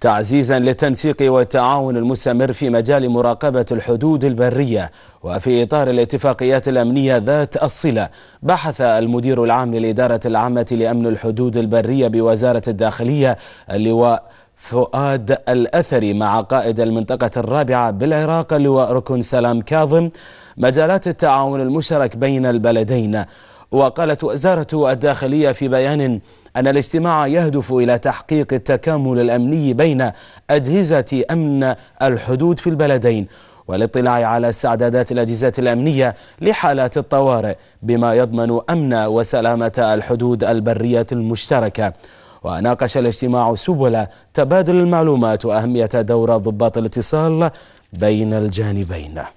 تعزيزا للتنسيق والتعاون المستمر في مجال مراقبة الحدود البرية وفي إطار الاتفاقيات الأمنية ذات الصلة بحث المدير العام للإدارة العامة لأمن الحدود البرية بوزارة الداخلية اللواء فؤاد الأثري مع قائد المنطقة الرابعة بالعراق اللواء ركن سلام كاظم مجالات التعاون المشترك بين البلدين وقالت وزارة الداخلية في بيان أن الاجتماع يهدف إلى تحقيق التكامل الأمني بين أجهزة أمن الحدود في البلدين والاطلاع على استعدادات الأجهزة الأمنية لحالات الطوارئ بما يضمن أمن وسلامة الحدود البرية المشتركة وناقش الاجتماع سبل تبادل المعلومات وأهمية دور ضباط الاتصال بين الجانبين